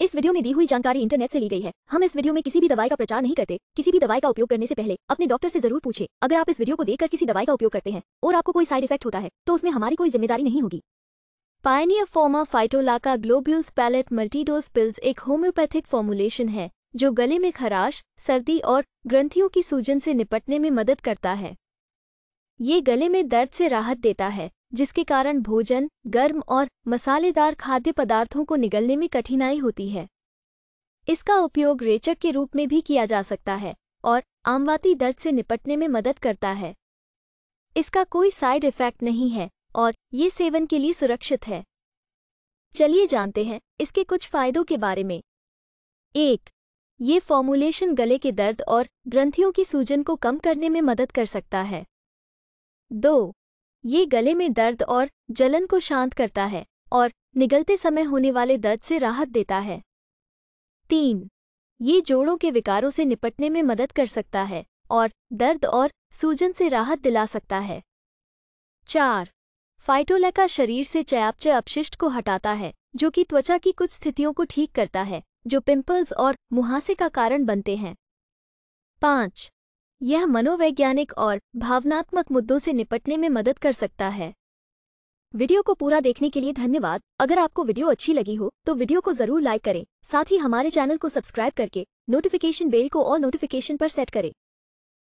इस वीडियो में दी हुई जानकारी इंटरनेट से ली गई है हम इस वीडियो में किसी भी दवाई का प्रचार नहीं करते किसी भी दवाई का उपयोग करने से पहले अपने डॉक्टर से जरूर पूछे अगर आप इस वीडियो को देखकर किसी दवाई का उपयोग करते हैं और आपको कोई साइड इफेक्ट होता है तो उसमें हमारी कोई जिम्मेदारी नहीं होगी pioneer pharma phytolacca globules pellet multidose pills एक होम्योपैथिक फॉर्मुलेशन है जो गले में खराश सर्दी और ग्रंथियों की सूजन से निपटने में मदद करता है ये गले में दर्द से राहत देता है जिसके कारण भोजन गर्म और मसालेदार खाद्य पदार्थों को निगलने में कठिनाई होती है इसका उपयोग रेचक के रूप में भी किया जा सकता है और आमवाती दर्द से निपटने में मदद करता है इसका कोई साइड इफेक्ट नहीं है और ये सेवन के लिए सुरक्षित है चलिए जानते हैं इसके कुछ फायदों के बारे में एक ये फॉर्मूलेशन गले के दर्द और ग्रंथियों की सूजन को कम करने में मदद कर सकता है दो ये गले में दर्द और जलन को शांत करता है और निगलते समय होने वाले दर्द से राहत देता है तीन ये जोड़ों के विकारों से निपटने में मदद कर सकता है और दर्द और सूजन से राहत दिला सकता है चार फाइटोलैका शरीर से चयापचय अपशिष्ट को हटाता है जो कि त्वचा की कुछ स्थितियों को ठीक करता है जो पिंपल्स और मुहासे का कारण बनते हैं पाँच यह मनोवैज्ञानिक और भावनात्मक मुद्दों से निपटने में मदद कर सकता है वीडियो को पूरा देखने के लिए धन्यवाद अगर आपको वीडियो अच्छी लगी हो तो वीडियो को जरूर लाइक करें साथ ही हमारे चैनल को सब्सक्राइब करके नोटिफिकेशन बेल को ऑल नोटिफिकेशन पर सेट करें